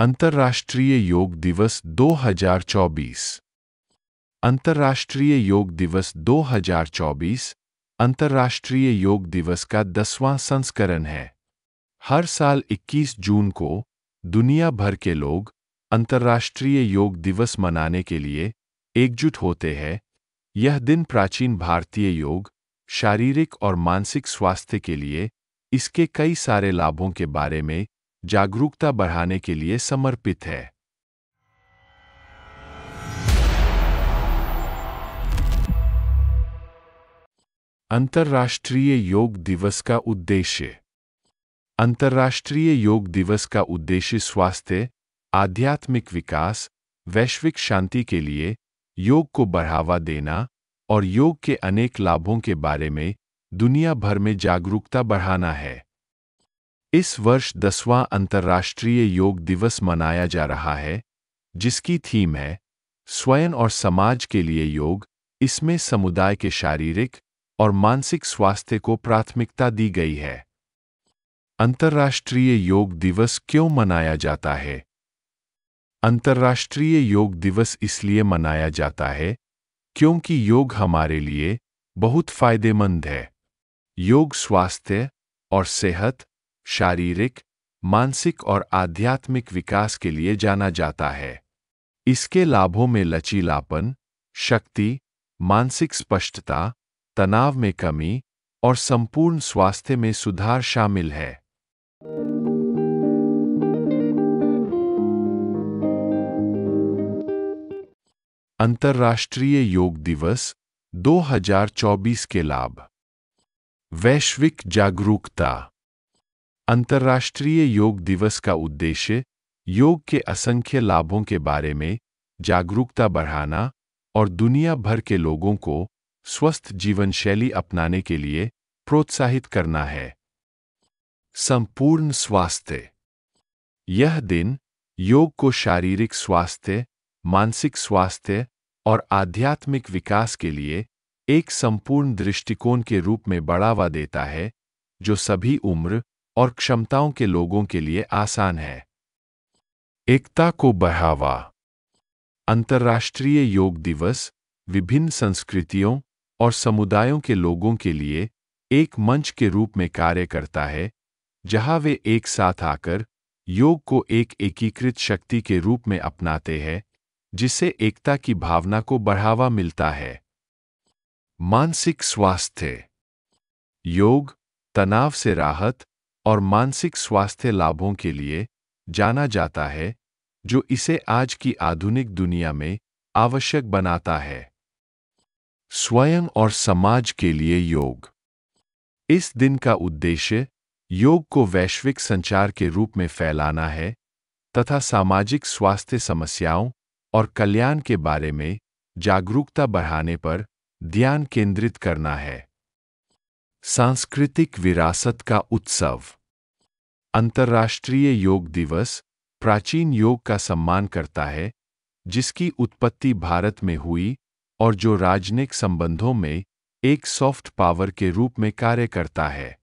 अंतर्राष्ट्रीय योग दिवस 2024 अंतर्राष्ट्रीय योग दिवस 2024 अंतर्राष्ट्रीय योग दिवस का दसवां संस्करण है हर साल 21 जून को दुनिया भर के लोग अंतर्राष्ट्रीय योग दिवस मनाने के लिए एकजुट होते हैं यह दिन प्राचीन भारतीय योग शारीरिक और मानसिक स्वास्थ्य के लिए इसके कई सारे लाभों के बारे में जागरूकता बढ़ाने के लिए समर्पित है अंतर्राष्ट्रीय योग दिवस का उद्देश्य अंतर्राष्ट्रीय योग दिवस का उद्देश्य स्वास्थ्य आध्यात्मिक विकास वैश्विक शांति के लिए योग को बढ़ावा देना और योग के अनेक लाभों के बारे में दुनिया भर में जागरूकता बढ़ाना है इस वर्ष दसवां अंतर्राष्ट्रीय योग दिवस मनाया जा रहा है जिसकी थीम है स्वयं और समाज के लिए योग इसमें समुदाय के शारीरिक और मानसिक स्वास्थ्य को प्राथमिकता दी गई है अंतर्राष्ट्रीय योग दिवस क्यों मनाया जाता है अंतर्राष्ट्रीय योग दिवस इसलिए मनाया जाता है क्योंकि योग हमारे लिए बहुत फायदेमंद है योग स्वास्थ्य और सेहत शारीरिक मानसिक और आध्यात्मिक विकास के लिए जाना जाता है इसके लाभों में लचीलापन शक्ति मानसिक स्पष्टता तनाव में कमी और संपूर्ण स्वास्थ्य में सुधार शामिल है अंतर्राष्ट्रीय योग दिवस 2024 के लाभ वैश्विक जागरूकता अंतर्राष्ट्रीय योग दिवस का उद्देश्य योग के असंख्य लाभों के बारे में जागरूकता बढ़ाना और दुनिया भर के लोगों को स्वस्थ जीवन शैली अपनाने के लिए प्रोत्साहित करना है संपूर्ण स्वास्थ्य यह दिन योग को शारीरिक स्वास्थ्य मानसिक स्वास्थ्य और आध्यात्मिक विकास के लिए एक संपूर्ण दृष्टिकोण के रूप में बढ़ावा देता है जो सभी उम्र और क्षमताओं के लोगों के लिए आसान है एकता को बढ़ावा अंतर्राष्ट्रीय योग दिवस विभिन्न संस्कृतियों और समुदायों के लोगों के लिए एक मंच के रूप में कार्य करता है जहां वे एक साथ आकर योग को एक एकीकृत शक्ति के रूप में अपनाते हैं जिससे एकता की भावना को बढ़ावा मिलता है मानसिक स्वास्थ्य योग तनाव से राहत और मानसिक स्वास्थ्य लाभों के लिए जाना जाता है जो इसे आज की आधुनिक दुनिया में आवश्यक बनाता है स्वयं और समाज के लिए योग इस दिन का उद्देश्य योग को वैश्विक संचार के रूप में फैलाना है तथा सामाजिक स्वास्थ्य समस्याओं और कल्याण के बारे में जागरूकता बढ़ाने पर ध्यान केंद्रित करना है सांस्कृतिक विरासत का उत्सव अंतर्राष्ट्रीय योग दिवस प्राचीन योग का सम्मान करता है जिसकी उत्पत्ति भारत में हुई और जो राजनयिक संबंधों में एक सॉफ्ट पावर के रूप में कार्य करता है